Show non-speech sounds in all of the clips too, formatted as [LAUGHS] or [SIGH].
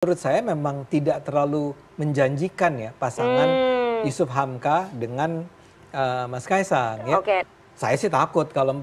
menurut saya memang tidak terlalu menjanjikan ya pasangan hmm. Yusuf Hamka dengan uh, Mas Kaisang ya. Okay. Saya sih takut kalau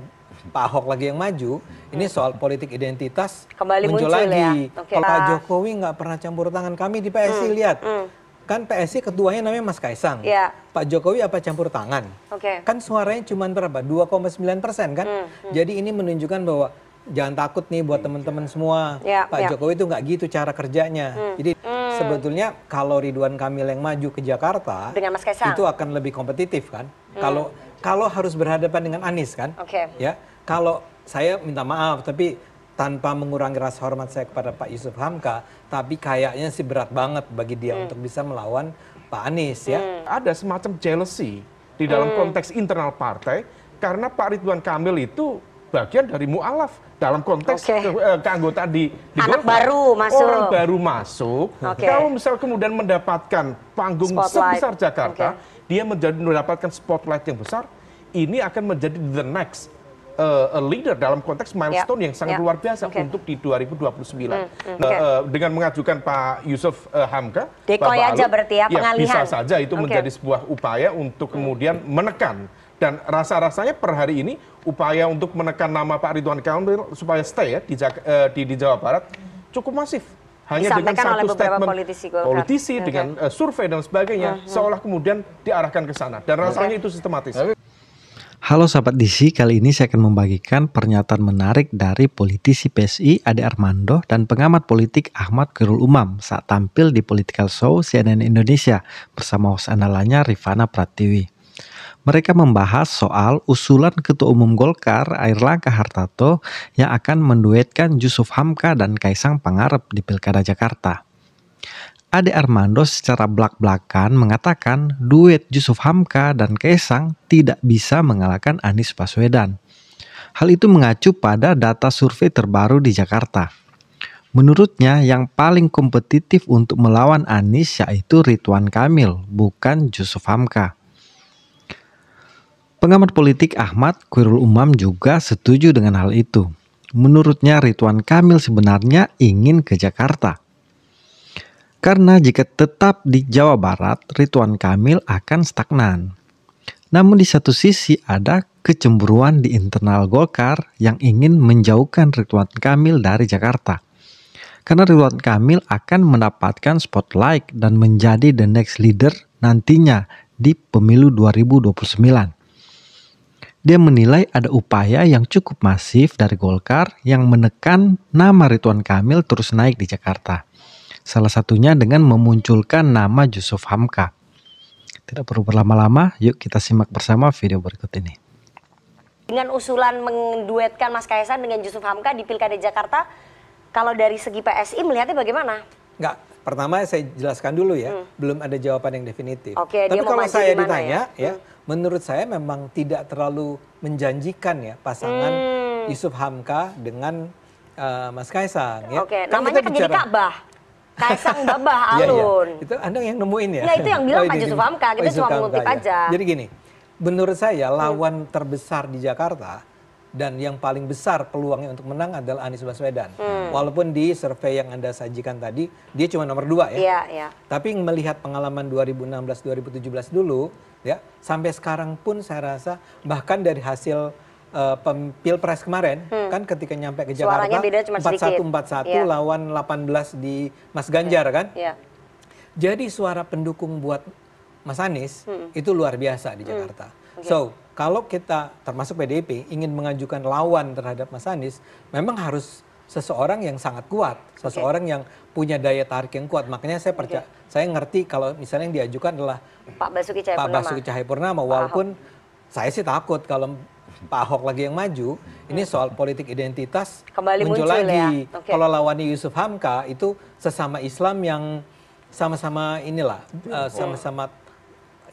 Pak Ahok lagi yang maju, ini hmm. soal politik identitas Kembali muncul, muncul lagi. Ya? Okay. Kalau Pak Jokowi nggak pernah campur tangan kami di PSI hmm. lihat. Hmm. Kan PSI ketuanya namanya Mas Kaisang. Yeah. Pak Jokowi apa campur tangan? Okay. Kan suaranya cuma berapa? 2,9 persen kan? Hmm. Hmm. Jadi ini menunjukkan bahwa jangan takut nih buat teman-teman iya. semua. Ya, Pak ya. Jokowi itu nggak gitu cara kerjanya. Hmm. Jadi hmm. sebetulnya kalau Ridwan Kamil yang maju ke Jakarta itu akan lebih kompetitif kan. Hmm. Kalau kalau harus berhadapan dengan Anies kan. Oke. Okay. Ya. Kalau saya minta maaf tapi tanpa mengurangi rasa hormat saya kepada Pak Yusuf Hamka, tapi kayaknya sih berat banget bagi dia hmm. untuk bisa melawan Pak Anies ya. Hmm. Ada semacam jealousy di dalam hmm. konteks internal partai karena Pak Ridwan Kamil itu bagian dari mualaf dalam konteks okay. Eh, eh, keanggotaan di, di Anak Golkar. baru masuk. Orang baru masuk. Okay. Kalau misal kemudian mendapatkan panggung spotlight. sebesar Jakarta, okay. dia menjadi mendapatkan spotlight yang besar, ini akan menjadi the next uh, leader dalam konteks ya. milestone yep. yang sangat yep. Ya. luar biasa okay. untuk di 2029. Mm, mm, okay. uh, dengan mengajukan Pak Yusuf uh, Hamka, Dekoy Bapak aja Alu, berarti ya, pengalihan. Ya, bisa saja itu okay. menjadi sebuah upaya untuk hmm. kemudian menekan dan rasa-rasanya per hari ini upaya untuk menekan nama Pak Ridwan Kamil supaya stay ya di, eh, di, di Jawa Barat cukup masif. Hanya dengan satu statement politisi, politisi okay. dengan uh, survei dan sebagainya, uh mm-hmm. -huh. seolah kemudian diarahkan ke sana. Dan rasanya okay. itu sistematis. Halo sahabat DC, kali ini saya akan membagikan pernyataan menarik dari politisi PSI Ade Armando dan pengamat politik Ahmad Gerul Umam saat tampil di Political Show CNN Indonesia bersama host analanya Rifana Pratiwi. Mereka membahas soal usulan Ketua Umum Golkar Air Airlangga Hartarto yang akan menduetkan Yusuf Hamka dan Kaisang Pangarep di Pilkada Jakarta. Ade Armando secara belak-belakan mengatakan duet Yusuf Hamka dan Kaisang tidak bisa mengalahkan Anies Baswedan. Hal itu mengacu pada data survei terbaru di Jakarta. Menurutnya yang paling kompetitif untuk melawan Anies yaitu Ridwan Kamil, bukan Yusuf Hamka. Pengamat politik Ahmad Khairul Umam juga setuju dengan hal itu. Menurutnya Ridwan Kamil sebenarnya ingin ke Jakarta. Karena jika tetap di Jawa Barat, Ridwan Kamil akan stagnan. Namun di satu sisi ada kecemburuan di internal Golkar yang ingin menjauhkan Ridwan Kamil dari Jakarta. Karena Ridwan Kamil akan mendapatkan spotlight dan menjadi the next leader nantinya di pemilu 2029. Dia menilai ada upaya yang cukup masif dari Golkar yang menekan nama Ridwan Kamil terus naik di Jakarta. Salah satunya dengan memunculkan nama Yusuf Hamka. Tidak perlu berlama-lama, yuk kita simak bersama video berikut ini. Dengan usulan menduetkan Mas Kaisan dengan Yusuf Hamka di Pilkada Jakarta, kalau dari segi PSI melihatnya bagaimana? Enggak, pertama saya jelaskan dulu ya, hmm. belum ada jawaban yang definitif. Okay, Tapi kalau saya ditanya ya, ya hmm. menurut saya memang tidak terlalu menjanjikan ya pasangan hmm. Yusuf Hamka dengan uh, Mas Kaisang ya. kan namanya kan bicara... jadi Ka'bah. Kaisang Babah [LAUGHS] iya, iya. Alun. ya, ya. Itu Anda yang nemuin ya? Ya itu yang bilang [LAUGHS] oh, Pak Yusuf Hamka, kita cuma mengutip ya. aja. Jadi gini, menurut saya hmm. lawan hmm. terbesar di Jakarta dan yang paling besar peluangnya untuk menang adalah Anies Baswedan. Hmm. Walaupun di survei yang Anda sajikan tadi, dia cuma nomor dua ya. Yeah, yeah. Tapi melihat pengalaman 2016-2017 dulu, ya sampai sekarang pun saya rasa bahkan dari hasil uh, pilpres kemarin hmm. kan ketika nyampe ke Jakarta 41-41 yeah. lawan 18 di Mas Ganjar yeah. kan. Yeah. Jadi suara pendukung buat Mas Anies hmm. itu luar biasa di hmm. Jakarta. Okay. So kalau kita termasuk PDIP ingin mengajukan lawan terhadap Mas Anies, memang harus seseorang yang sangat kuat, seseorang okay. yang punya daya tarik yang kuat. Makanya saya percaya, okay. saya ngerti kalau misalnya yang diajukan adalah Pak Basuki Cahaya Pak Basuki Cahayapurnama, walaupun Ahok. saya sih takut kalau Pak Ahok lagi yang maju, ini soal politik identitas Kembali muncul, muncul lagi. Ya? Okay. Kalau lawannya Yusuf Hamka itu sesama Islam yang sama-sama inilah, eh, sama-sama uh,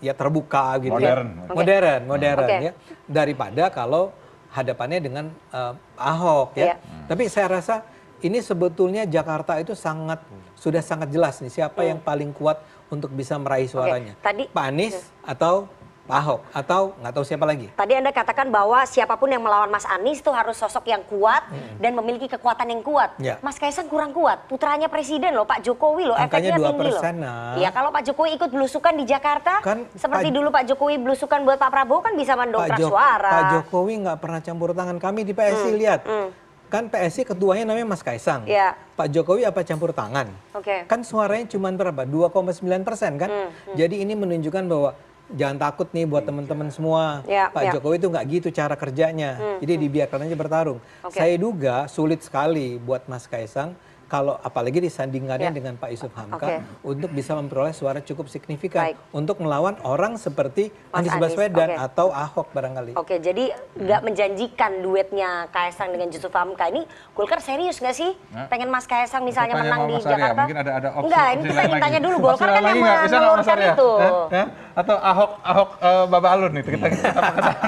ya terbuka gitu modern. ya. Okay. Modern, modern okay. Hmm. ya. Daripada kalau hadapannya dengan uh, Ahok ya. Yeah. Hmm. Tapi saya rasa ini sebetulnya Jakarta itu sangat sudah sangat jelas nih siapa hmm. yang paling kuat untuk bisa meraih suaranya. Okay. Tadi Pak Anies iya. atau Pak Ahok atau nggak tahu siapa lagi. Tadi Anda katakan bahwa siapapun yang melawan Mas Anies itu harus sosok yang kuat hmm. dan memiliki kekuatan yang kuat. Ya. Mas Kaisang kurang kuat, putranya presiden loh Pak Jokowi loh, Angkanya efeknya tinggi loh. Nah. kalau Pak Jokowi ikut belusukan di Jakarta, kan, seperti Pak, dulu Pak Jokowi belusukan buat Pak Prabowo kan bisa mendongkrak Pak suara. Pak Jokowi nggak pernah campur tangan kami di PSI hmm. lihat. Hmm. Kan PSI ketuanya namanya Mas Kaisang. Ya. Pak Jokowi apa campur tangan? Okay. Kan suaranya cuma berapa? 2,9 persen kan? Hmm, hmm. Jadi ini menunjukkan bahwa jangan takut nih buat iya. teman-teman semua. Ya, Pak ya. Jokowi itu nggak gitu cara kerjanya. Hmm, Jadi hmm. dibiarkan aja bertarung. Okay. Saya duga sulit sekali buat Mas Kaisang kalau apalagi disandingkannya yeah. dengan Pak Yusuf Hamka okay. untuk bisa memperoleh suara cukup signifikan Baik. untuk melawan orang seperti Mas Anies Baswedan okay. atau Ahok barangkali. Oke, okay, jadi nggak hmm. menjanjikan duetnya Kaisang dengan Yusuf Hamka ini Golkar serius nggak sih? Nah. Pengen Mas Kaisang misalnya Tanya menang di Arya. Jakarta? Mungkin ada ada opsi. Enggak, ini kita ingin tanya dulu Golkar kan yang mengeluarkan itu. Eh, eh? Atau Ahok Ahok uh, eh, Baba Alun itu kita kita,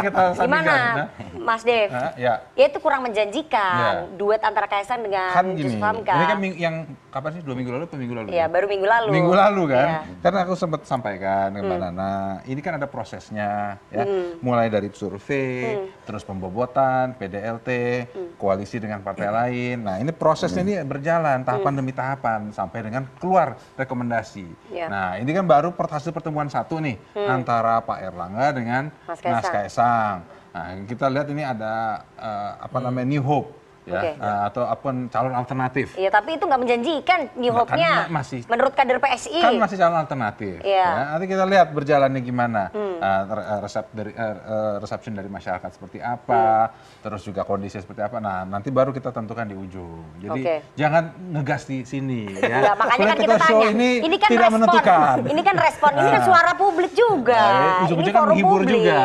kita, [LAUGHS] ya. Gimana? Nah. Mas Dev? Nah, ya. ya itu kurang menjanjikan ya. duet antara Kaisang dengan kan Yusuf Hamka. Iya. ini kan yang kapan sih? Dua minggu lalu atau minggu lalu? Iya, ya? baru minggu lalu. Minggu lalu kan? Ya. Karena aku sempat sampaikan ke Mbak hmm. Nana, ini kan ada prosesnya ya. Hmm. Mulai dari survei, hmm. terus pembobotan, PDLT, hmm. koalisi dengan partai hmm. lain. Nah, ini prosesnya hmm. ini berjalan tahapan hmm. demi tahapan sampai dengan keluar rekomendasi. Ya. Nah, ini kan baru hasil pertemuan satu nih hmm. antara Pak Erlangga dengan Mas Kaisang. Mas Kaisang. Nah, kita lihat ini ada uh, apa hmm. namanya New Hope ya uh, atau apapun calon alternatif. Iya, tapi itu nggak menjanjikan New nah, Hope-nya. Kan masih menurut kader PSI. Kan masih calon alternatif. Iya. ya. Nanti kita lihat berjalannya gimana. Hmm. Eh, eh, resep dari eh, reception dari masyarakat seperti apa, hmm. terus juga kondisi seperti apa. Nah, nanti baru kita tentukan di ujung. Jadi okay. jangan ngegas di sini [LAUGHS] ya. makanya kan kita tanya. Ini, kan tidak respon. menentukan. [LAUGHS] Ini kan respon, ini kan nah. suara publik juga. Nah, ya, ujung kan menghibur publik. juga.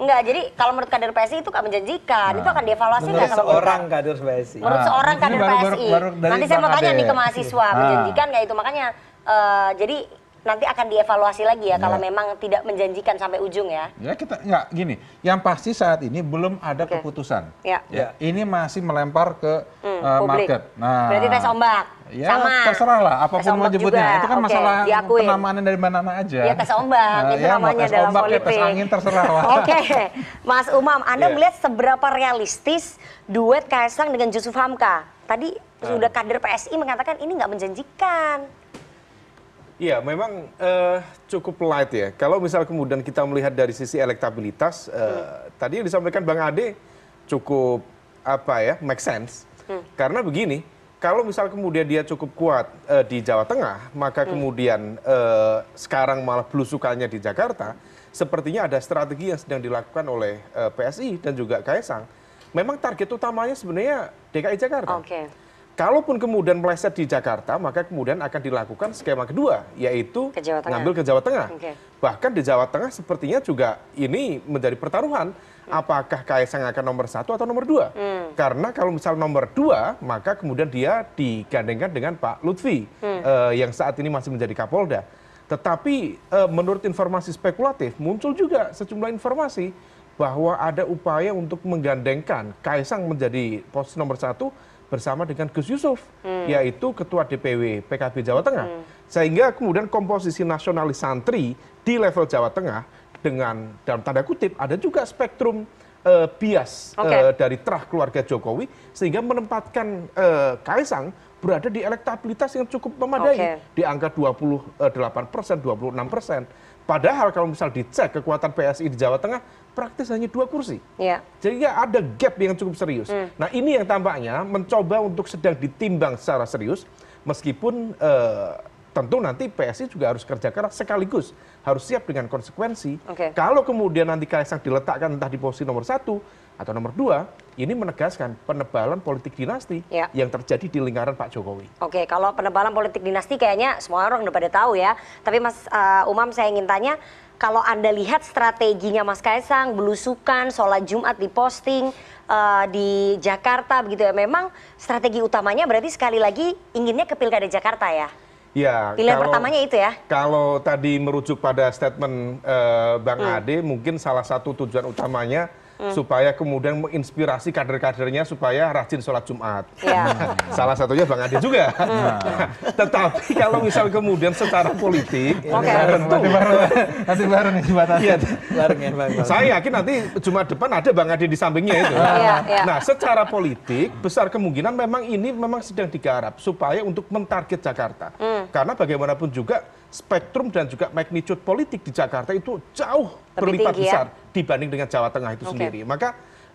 Enggak, ya. jadi kalau menurut kader PSI itu kan menjanjikan. Nah. Itu akan dievaluasi nggak seorang kader PSI. Menurut nah, seorang kader PSI. Nanti saya mau tanya nih ke mahasiswa, nah. menjanjikan nggak itu? Makanya uh, jadi nanti akan dievaluasi lagi ya, ya. kalau memang tidak menjanjikan sampai ujung ya. Ya kita nggak gini, yang pasti saat ini belum ada okay. keputusan. Ya. ya. ya. Ini masih melempar ke hmm, uh, market. Nah, berarti tes ombak. Ya Sama. terserah lah, apapun mau nyebutnya. Juga. Itu kan okay. masalah Diakuin. dari mana-mana aja. Ya tes ombak, nah, itu ya, namanya tes dalam ombak, politik. Ya, tes angin terserah lah. [LAUGHS] Oke, okay. Mas Umam, Anda yeah. melihat seberapa realistis duet Kaisang dengan Jusuf Hamka? Tadi nah. sudah kader PSI mengatakan ini nggak menjanjikan. Iya, memang uh, cukup light ya. Kalau misal kemudian kita melihat dari sisi elektabilitas, uh, hmm. tadi yang disampaikan Bang Ade cukup apa ya, make sense. Hmm. Karena begini, kalau misal kemudian dia cukup kuat uh, di Jawa Tengah, maka hmm. kemudian uh, sekarang malah belusukannya di Jakarta, sepertinya ada strategi yang sedang dilakukan oleh uh, PSI dan juga Kaisang. Memang target utamanya sebenarnya DKI Jakarta. Okay. Kalaupun kemudian meleset di Jakarta, maka kemudian akan dilakukan skema kedua, yaitu ke Jawa ngambil ke Jawa Tengah. Okay. Bahkan di Jawa Tengah sepertinya juga ini menjadi pertaruhan. Hmm. Apakah Kaisang akan nomor satu atau nomor dua? Hmm. Karena kalau misal nomor dua, maka kemudian dia digandengkan dengan Pak Lutfi, hmm. eh, yang saat ini masih menjadi Kapolda. Tetapi eh, menurut informasi spekulatif, muncul juga sejumlah informasi bahwa ada upaya untuk menggandengkan Kaisang menjadi pos nomor satu, bersama dengan Gus Yusuf, hmm. yaitu ketua DPW PKB Jawa Tengah. Hmm. Sehingga kemudian komposisi nasionalis santri di level Jawa Tengah dengan dalam tanda kutip ada juga spektrum uh, bias okay. uh, eh, dari terah keluarga Jokowi sehingga menempatkan uh, Kaisang berada di elektabilitas yang cukup memadai okay. di angka 28 persen, 26 persen. Padahal kalau misal dicek kekuatan PSI di Jawa Tengah praktis hanya dua kursi. Ya. Jadi ya ada gap yang cukup serius. Hmm. Nah ini yang tampaknya mencoba untuk sedang ditimbang secara serius meskipun uh, tentu nanti PSI juga harus kerja keras sekaligus harus siap dengan konsekuensi. Okay. Kalau kemudian nanti Kaisang diletakkan entah di posisi nomor satu atau nomor dua, ini menegaskan penebalan politik dinasti ya. yang terjadi di lingkaran Pak Jokowi. Oke, kalau penebalan politik dinasti kayaknya semua orang udah pada tahu ya. Tapi Mas uh, Umam saya ingin tanya, kalau Anda lihat strateginya Mas Kaisang, belusukan, sholat Jumat di posting uh, di Jakarta begitu ya, memang strategi utamanya berarti sekali lagi inginnya ke Pilkada Jakarta ya? Ya, Pilihan pertamanya itu ya. Kalau tadi merujuk pada statement eh, Bang hmm. Ade, mungkin salah satu tujuan utamanya hmm. supaya kemudian menginspirasi kader-kadernya supaya rajin sholat Jumat. Ya. [LAUGHS] Salah satunya Bang Ade juga. Nah. [LAUGHS] Tetapi kalau misal kemudian secara politik, tentu nanti bareng, nanti iya. ya, bareng Saya yakin nanti Jumat depan ada Bang Ade di sampingnya itu. ya, ya. Nah, secara politik besar kemungkinan memang ini memang sedang digarap supaya untuk mentarget Jakarta. Hmm. Karena bagaimanapun juga spektrum dan juga magnitude politik di Jakarta itu jauh Lebih berlipat tinggi, ya? besar ya? dibanding dengan Jawa Tengah itu okay. sendiri. Maka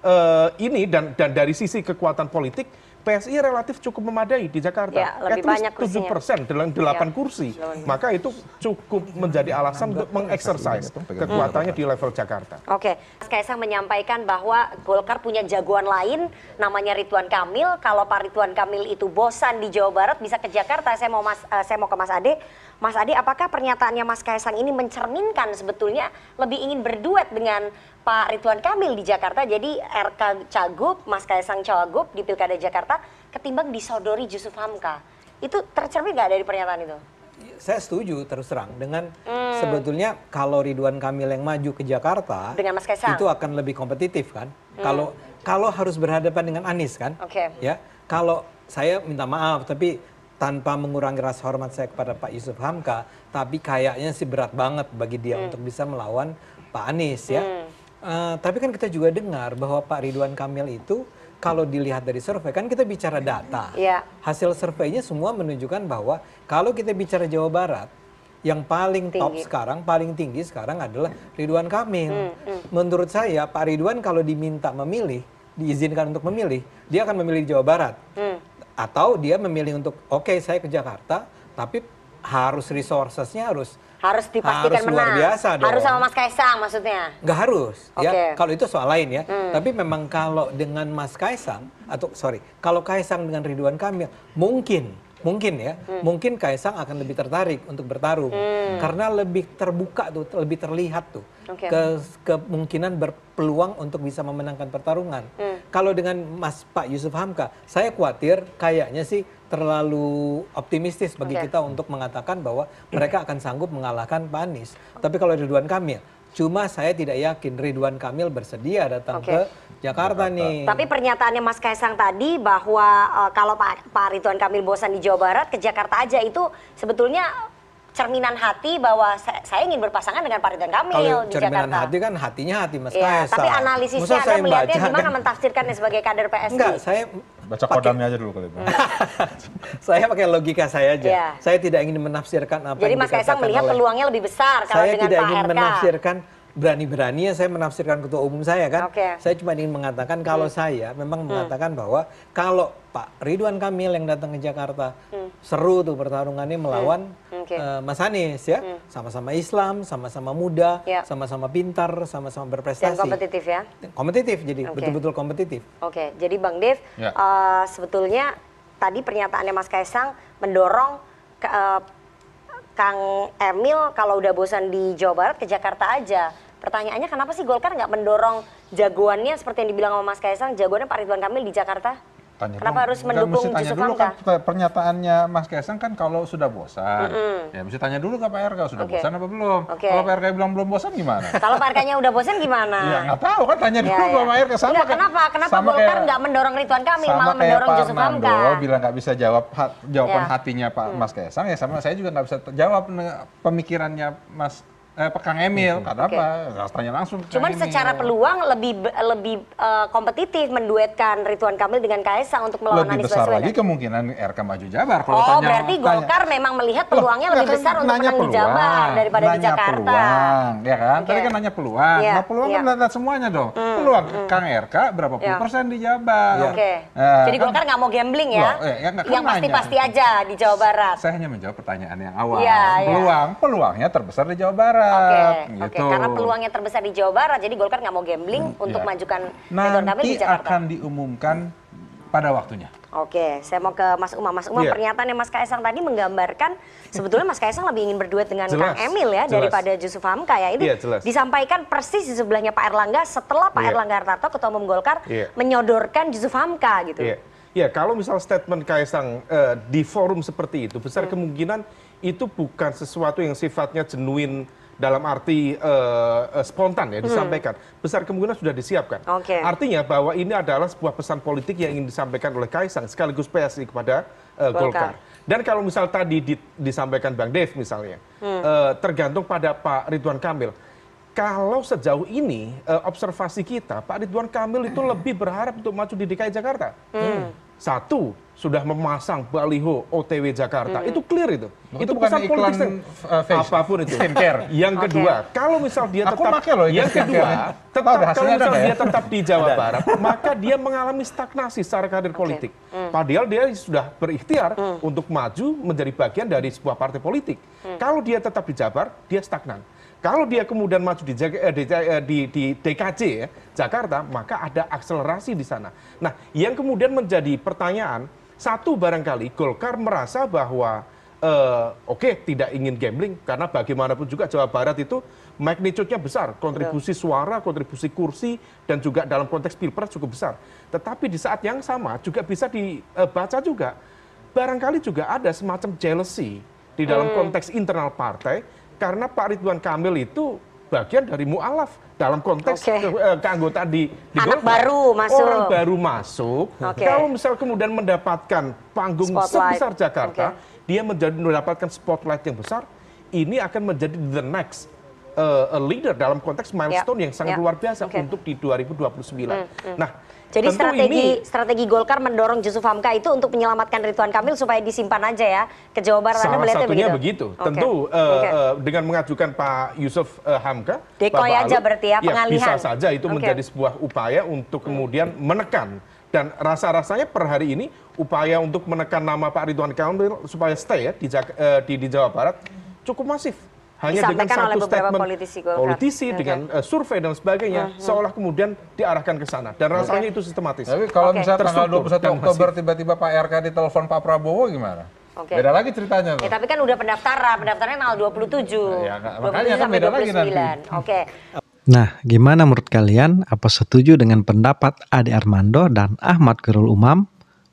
uh, ini dan dan dari sisi kekuatan politik PSI relatif cukup memadai di Jakarta. Ya, lebih banyak tujuh persen dalam iya. delapan ya. kursi. Maka itu cukup menjadi alasan untuk mengeksersis kekuatannya di level Jakarta. Oke, Mas Kaisang menyampaikan bahwa Golkar punya jagoan lain, namanya Ridwan Kamil. Kalau Pak Ridwan Kamil itu bosan di Jawa Barat, bisa ke Jakarta. Saya mau mas, uh, saya mau ke Mas Ade. Mas Ade, apakah pernyataannya Mas Kaisang ini mencerminkan sebetulnya lebih ingin berduet dengan Pak Ridwan Kamil di Jakarta? Jadi RK Cagup, Mas Kaisang Cawagup di Pilkada Jakarta ketimbang disodori Yusuf Hamka. Itu tercermin nggak dari pernyataan itu? saya setuju terus terang dengan hmm. sebetulnya kalau Ridwan Kamil yang maju ke Jakarta Mas itu akan lebih kompetitif kan hmm. kalau kalau harus berhadapan dengan Anies kan okay. ya kalau saya minta maaf tapi tanpa mengurangi rasa hormat saya kepada Pak Yusuf Hamka, tapi kayaknya sih berat banget bagi dia hmm. untuk bisa melawan Pak Anies ya. Hmm. Uh, tapi kan kita juga dengar bahwa Pak Ridwan Kamil itu kalau dilihat dari survei kan kita bicara data. Yeah. Hasil surveinya semua menunjukkan bahwa kalau kita bicara Jawa Barat yang paling tinggi. top sekarang, paling tinggi sekarang adalah Ridwan Kamil. Hmm, hmm. Menurut saya Pak Ridwan kalau diminta memilih, diizinkan untuk memilih, dia akan memilih Jawa Barat. Hmm atau dia memilih untuk oke okay, saya ke Jakarta tapi harus resourcesnya harus harus dipastikan harus luar biasa dong. Harus sama Mas Kaisang maksudnya. Nggak harus okay. ya. Kalau itu soal lain ya. Hmm. Tapi memang kalau dengan Mas Kaisang atau sorry, kalau Kaisang dengan Ridwan Kamil mungkin mungkin ya, hmm. mungkin Kaisang akan lebih tertarik untuk bertarung hmm. karena lebih terbuka tuh, lebih terlihat tuh okay. ke kemungkinan berpeluang untuk bisa memenangkan pertarungan. Hmm. Kalau dengan Mas Pak Yusuf Hamka, saya khawatir kayaknya sih terlalu optimistis bagi okay. kita untuk mengatakan bahwa [CLEARS THROAT] mereka akan sanggup mengalahkan Pak Anies. Tapi kalau di Ridwan Kamil, Cuma saya tidak yakin Ridwan Kamil bersedia datang okay. ke Jakarta, Jakarta nih. Tapi pernyataannya Mas Kaisang tadi bahwa uh, kalau Pak, Pak Ridwan Kamil bosan di Jawa Barat ke Jakarta aja itu sebetulnya cerminan hati bahwa saya, saya ingin berpasangan dengan Pak Ridwan Kamil Kalau di cerminan hati kan hatinya hati Mas ya, Kaisang. Tapi analisisnya Anda melihatnya gimana kan? mentafsirkannya sebagai kader PSI? Enggak, saya Baca kodamnya aja dulu kali Bang. [LAUGHS] saya pakai logika saya aja. Yeah. Saya tidak ingin menafsirkan apa Jadi yang Jadi Mas Kaisang melihat oleh. peluangnya lebih besar kalau saya dengan Pak Saya tidak ingin menafsirkan berani-berani ya saya menafsirkan ketua umum saya kan. Okay. Saya cuma ingin mengatakan hmm. kalau hmm. saya memang hmm. mengatakan hmm. bahwa kalau Pak Ridwan Kamil yang datang ke Jakarta hmm. seru tuh pertarungannya hmm. melawan hmm. okay. uh, eh, Mas Anies ya. Sama-sama hmm. Islam, sama-sama muda, ya. sama-sama yeah. pintar, sama-sama berprestasi. Dan kompetitif ya. Kompetitif jadi betul betul-betul kompetitif. Oke. Okay. Jadi Bang Dev yeah. Ya. uh, sebetulnya tadi pernyataannya Mas Kaisang mendorong ke, uh, Kang Emil kalau udah bosan di Jawa Barat ke Jakarta aja. Pertanyaannya kenapa sih Golkar nggak mendorong jagoannya seperti yang dibilang sama Mas Kaisang, jagoannya Pak Ridwan Kamil di Jakarta? Kenapa dong, harus kan mendukung mesti tanya dulu kan pernyataannya Mas Kaisang kan kalau sudah bosan, mm -hmm. ya mesti tanya dulu ke Pak RK sudah okay. bosan apa belum. Okay. Kalau Pak RK bilang belum bosan gimana? [LAUGHS] kalau Pak RK-nya udah bosan gimana? Ya nggak tahu kan tanya ya, dulu ya, ya. ke Pak RK sama Enggak, kenapa kenapa sama Golkar nggak mendorong Ridwan Kamil malah mendorong Pak Yusuf Hamka? bilang nggak bisa jawab ha- jawaban ya. hatinya Pak hmm. Mas Kaisang ya sama saya juga nggak bisa jawab pemikirannya Mas eh, Pak Kang Emil, hmm. kata okay. apa? tanya langsung. Cuman Emil. secara peluang lebih lebih uh, kompetitif menduetkan Ridwan Kamil dengan Kaisang untuk melawan lebih besar lagi kemungkinan RK maju Jabar. Kalau oh, tanya, berarti Golkar tanya, memang melihat peluangnya loh, lebih kan besar untuk menang peluang, di Jabar daripada di Jakarta. Peluang, ya kan? Okay. Tadi kan nanya peluang. Yeah. Nah, peluang yeah. kan melihat semuanya dong. Mm. Peluang mm. Kang RK berapa puluh yeah. persen di Jabar. Oke. Okay. nah, Jadi kan, Golkar nggak mau gambling ya? Loh, eh, ya gak, yang pasti-pasti aja di Jawa Barat. Saya hanya menjawab pertanyaan yang awal. Iya, iya. peluang, peluangnya terbesar di Jawa Barat. Barat. Oke, okay, gitu. okay. karena peluangnya terbesar di Jawa Barat, jadi Golkar nggak mau gambling hmm, untuk yeah. majukan Ridwan Kamil di Jakarta. Nanti akan diumumkan pada waktunya. Oke, saya mau ke Mas Umam. Mas Umam, yeah. yang Mas Kaisang tadi menggambarkan sebetulnya Mas Kaisang lebih ingin berduet dengan jelas, Kang Emil ya jelas. daripada Yusuf Hamka ya. Ini yeah, iya, disampaikan persis di sebelahnya Pak Erlangga setelah Pak yeah. Erlangga Hartarto Ketua Umum Golkar yeah. menyodorkan Yusuf Hamka gitu. Yeah. Ya, iya, kalau misal statement Kaisang uh, di forum seperti itu, besar hmm. kemungkinan itu bukan sesuatu yang sifatnya jenuin dalam arti uh, spontan ya hmm. disampaikan hmm. besar kemungkinan sudah disiapkan. Okay. Artinya bahwa ini adalah sebuah pesan politik yang ingin disampaikan oleh Kaisang sekaligus PSI kepada uh, Golkar. Dan kalau misal tadi di, disampaikan Bang Dave misalnya, hmm. uh, tergantung pada Pak Ridwan Kamil kalau sejauh ini uh, observasi kita Pak Ridwan Kamil itu [CLEARS THROAT] lebih berharap untuk maju di DKI Jakarta. Hmm satu sudah memasang baliho OTW Jakarta. Hmm. Itu clear itu. Loh, itu, itu pesan politik uh, eh, apapun itu. Yang kedua, okay. Oh, kalau misal dia tetap Aku loh yang kedua, tetap kalau misal dia tetap di Jawa Barat, maka dia mengalami stagnasi secara kader okay. politik. Hmm. Padahal dia sudah berikhtiar hmm. untuk maju menjadi bagian dari sebuah partai politik. Hmm. Kalau dia tetap di Jabar, dia stagnan. Kalau dia kemudian maju di, eh, eh, di, di DKJ ya, Jakarta, maka ada akselerasi di sana. Nah, yang kemudian menjadi pertanyaan, satu barangkali Golkar merasa bahwa uh, oke okay, tidak ingin gambling karena bagaimanapun juga Jawa Barat itu magnitude-nya besar, kontribusi suara, kontribusi kursi dan juga dalam konteks pilpres cukup besar. Tetapi di saat yang sama juga bisa dibaca juga barangkali juga ada semacam jealousy di dalam hmm. konteks internal partai karena Pak Ridwan Kamil itu bagian dari mualaf dalam konteks okay. Eh, keanggotaan di, di Anak baru masuk. Orang baru masuk. Okay. Kalau misal kemudian mendapatkan panggung spotlight. sebesar Jakarta, okay. dia menjadi mendapatkan spotlight yang besar, ini akan menjadi the next uh, leader dalam konteks milestone yep. Ya. yang sangat yep. Ya. luar biasa okay. untuk di 2029. Mm, -hmm. Nah, jadi strategi strategi Golkar mendorong Yusuf Hamka itu untuk menyelamatkan Ridwan Kamil supaya disimpan aja ya ke Jawa Barat Salah Anda melihatnya satunya begitu, begitu. Okay. tentu eh, okay. uh, eh, dengan mengajukan Pak Yusuf uh, Hamka dekoy aja Alu, berarti ya iya, pengalihan ya, bisa saja itu okay. menjadi sebuah upaya untuk kemudian menekan dan rasa-rasanya per hari ini upaya untuk menekan nama Pak Ridwan Kamil supaya stay ya di, di, di Jawa Barat cukup masif hanya dengan satu statement politisi, politisi okay. dengan uh, survei dan sebagainya uh mhm. -huh. seolah kemudian diarahkan ke sana dan rasanya okay. itu sistematis. Tapi kalau okay. misalnya tanggal 21 Oktober tiba-tiba Pak RK ditelepon Pak Prabowo gimana? Okay. Beda lagi ceritanya. Ya, tapi kan udah pendaftaran, pendaftarannya tanggal 27. Nah, ya, makanya 27 kan beda lagi nanti. Okay. Nah, gimana menurut kalian? Apa setuju dengan pendapat Ade Armando dan Ahmad Gerul Umam?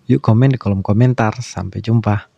Yuk komen di kolom komentar. Sampai jumpa.